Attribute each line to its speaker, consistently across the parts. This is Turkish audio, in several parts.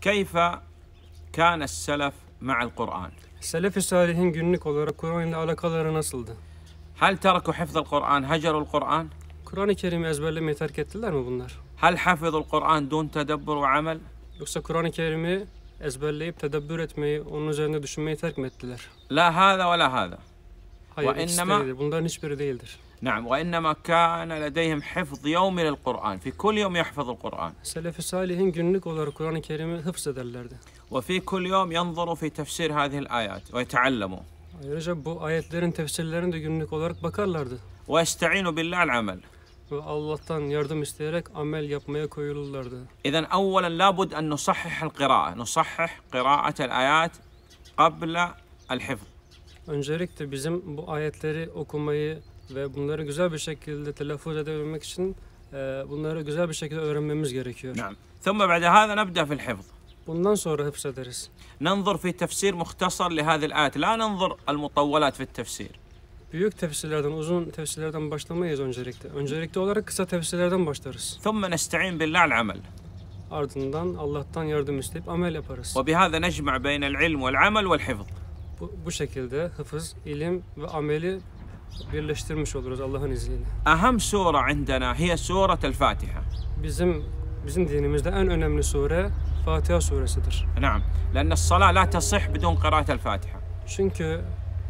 Speaker 1: Keyfe kânes selef ma'al Kur'an?
Speaker 2: Selefi salihin günlük olarak Kur'an ile alakaları nasıldı?
Speaker 1: Hal teraku hifzal Kur'an, hacerul Kur'an? Kur'an-ı Kerim'i ezberlemeyi terk ettiler mi bunlar? Hal hafizul Kur'an dun tedebbür ve amel?
Speaker 2: Yoksa Kur'an-ı Kerim'i ezberleyip tedebbür etmeyi, onun üzerinde düşünmeyi terk mi ettiler?
Speaker 1: La hâza ve la hâza. Hayır, وإنما değildir. Bunların hiçbiri değildir. نعم وإنما كان لديهم حفظ يومي للقرآن في كل يوم يحفظ القرآن
Speaker 2: Selefi Salih'in günlük olarak Kur'an-ı Kerim'i hıfz ederlerdi.
Speaker 1: وفي كل يوم ينظروا في تفسير هذه الآيات ويتعلموا
Speaker 2: Ayrıca bu ayetlerin tefsirlerine de günlük olarak bakarlardı.
Speaker 1: ويستعينوا بالله العمل
Speaker 2: ve Allah'tan yardım isteyerek amel yapmaya koyulurlardı.
Speaker 1: إذا أولا لابد أن نصحح القراءة نصحح قراءة الآيات قبل الحفظ
Speaker 2: Öncelikle bizim bu ayetleri okumayı ve bunları güzel bir şekilde telaffuz edebilmek için e,
Speaker 1: bunları güzel bir şekilde öğrenmemiz gerekiyor. نعم. ثم بعد هذا نبدأ في الحفظ. Bundan sonra hıfz ederiz. ننظر في تفسير مختصر لهذه الآيات لا ننظر المطولات في التفسير.
Speaker 2: Büyük tefsirlerden, uzun tefsirlerden başlamayız öncelikle. Öncelikli
Speaker 1: olarak kısa tefsirlerden başlarız. ثم نستعين بالله على العمل.
Speaker 2: Ardından Allah'tan yardım isteyip amel yaparız.
Speaker 1: وبهذا نجمع بين العلم والعمل والحفظ bu,
Speaker 2: bu şekilde hıfız, ilim ve ameli birleştirmiş oluruz Allah'ın izniyle.
Speaker 1: Aham sure عندنا هي سورة الفاتحة.
Speaker 2: Bizim bizim dinimizde en önemli sure
Speaker 1: Fatiha suresidir. نعم. لأن الصلاة لا تصح بدون قراءة الفاتحة.
Speaker 2: Çünkü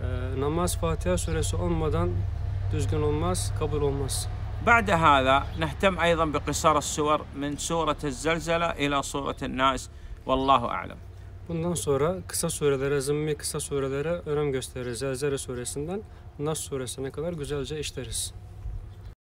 Speaker 2: e, namaz Fatiha suresi olmadan düzgün olmaz, kabul olmaz.
Speaker 1: بعد هذا نهتم أيضا بقصار السور من سورة الزلزلة إلى سورة الناس والله أعلم
Speaker 2: Bundan sonra kısa surelere, zımmi kısa surelere önem gösteririz. Zelzele suresinden Nas suresine kadar güzelce işleriz.